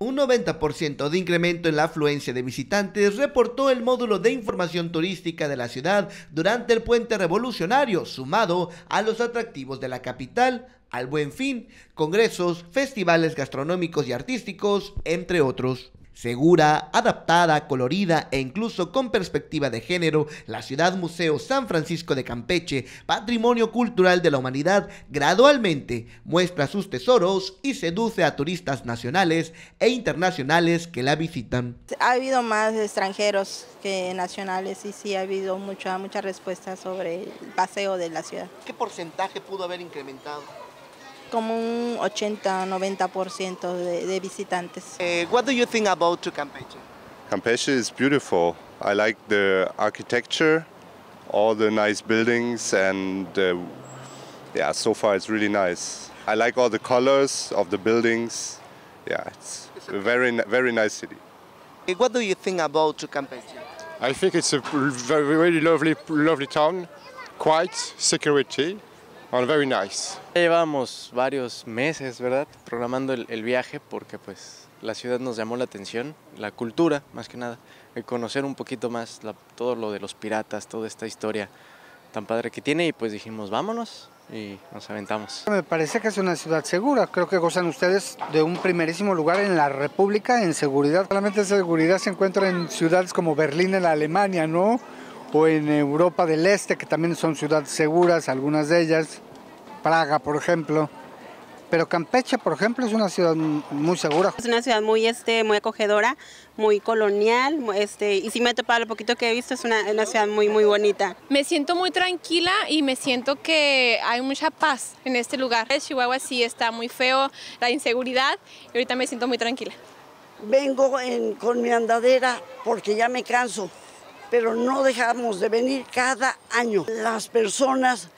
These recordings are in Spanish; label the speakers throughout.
Speaker 1: Un 90% de incremento en la afluencia de visitantes reportó el módulo de información turística de la ciudad durante el puente revolucionario, sumado a los atractivos de la capital, al buen fin, congresos, festivales gastronómicos y artísticos, entre otros. Segura, adaptada, colorida e incluso con perspectiva de género, la ciudad museo San Francisco de Campeche, patrimonio cultural de la humanidad, gradualmente muestra sus tesoros y seduce a turistas nacionales e internacionales que la visitan.
Speaker 2: Ha habido más extranjeros que nacionales y sí ha habido mucha, mucha respuesta sobre el paseo de la ciudad.
Speaker 1: ¿Qué porcentaje pudo haber incrementado?
Speaker 2: como un 80-90% de,
Speaker 1: de visitantes. Uh, what do you think about Campeche?
Speaker 3: Campeche is beautiful. I like the architecture, all the nice buildings, and uh, yeah, so far it's really nice. I like all the colors of the buildings. Yeah, it's a very, very nice city.
Speaker 1: Eh, what do you think about Campeche?
Speaker 3: I think it's a very, very lovely, lovely town, Quite security, Oh, very nice. llevábamos varios meses, ¿verdad? Programando el, viaje porque
Speaker 1: pues la ciudad nos llamó la atención, la cultura más que nada, el conocer un poquito más todo lo de los piratas, toda esta historia tan padre que tiene y pues dijimos vámonos y nos aventamos.
Speaker 3: Me parece que es una ciudad segura, creo que gozan ustedes de un primerísimo lugar en la República en seguridad. Solamente seguridad se encuentra en ciudades como Berlín en la Alemania, ¿no? o en Europa del Este, que también son ciudades seguras, algunas de ellas, Praga, por ejemplo. Pero Campeche, por ejemplo, es una ciudad muy segura. Es
Speaker 2: una ciudad muy, este, muy acogedora, muy colonial, este, y si me topa lo poquito que he visto, es una, una, ciudad muy, muy bonita. Me siento muy tranquila y me siento que hay mucha paz en este lugar. Chihuahua sí está muy feo, la inseguridad, y ahorita me siento muy tranquila. Vengo con mi andadera porque ya me canso pero no dejamos de venir cada año. Las personas,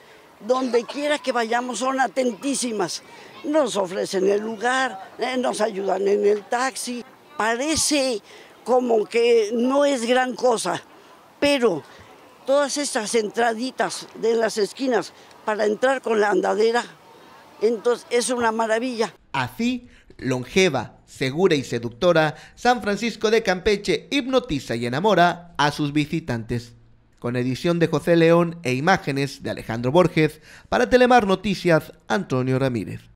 Speaker 2: donde quiera que vayamos, son atentísimas. Nos ofrecen el lugar, eh, nos ayudan en el taxi. Parece como que no es gran cosa, pero todas estas entraditas de las esquinas para entrar con la andadera,
Speaker 1: entonces es una maravilla. Así, longeva segura y seductora, San Francisco de Campeche hipnotiza y enamora a sus visitantes. Con edición de José León e imágenes de Alejandro Borges, para Telemar Noticias, Antonio Ramírez.